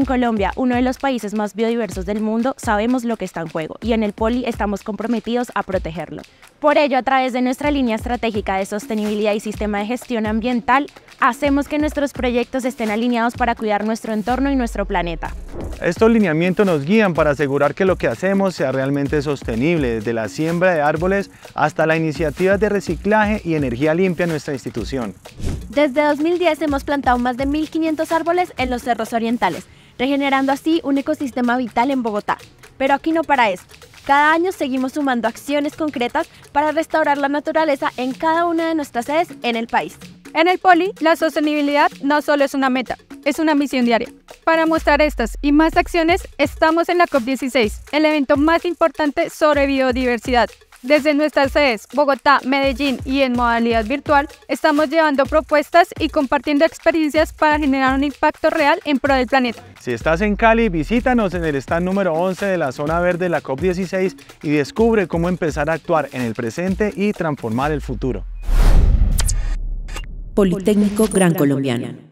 En Colombia, uno de los países más biodiversos del mundo, sabemos lo que está en juego y en el Poli estamos comprometidos a protegerlo. Por ello, a través de nuestra línea estratégica de sostenibilidad y sistema de gestión ambiental, hacemos que nuestros proyectos estén alineados para cuidar nuestro entorno y nuestro planeta. Estos lineamientos nos guían para asegurar que lo que hacemos sea realmente sostenible, desde la siembra de árboles hasta la iniciativa de reciclaje y energía limpia en nuestra institución. Desde 2010 hemos plantado más de 1.500 árboles en los cerros orientales regenerando así un ecosistema vital en Bogotá. Pero aquí no para esto Cada año seguimos sumando acciones concretas para restaurar la naturaleza en cada una de nuestras sedes en el país. En el Poli, la sostenibilidad no solo es una meta, es una misión diaria. Para mostrar estas y más acciones, estamos en la COP16, el evento más importante sobre biodiversidad, desde nuestras sedes, Bogotá, Medellín y en modalidad virtual, estamos llevando propuestas y compartiendo experiencias para generar un impacto real en pro del planeta. Si estás en Cali, visítanos en el stand número 11 de la zona verde de la COP16 y descubre cómo empezar a actuar en el presente y transformar el futuro. Politécnico Gran Colombiano.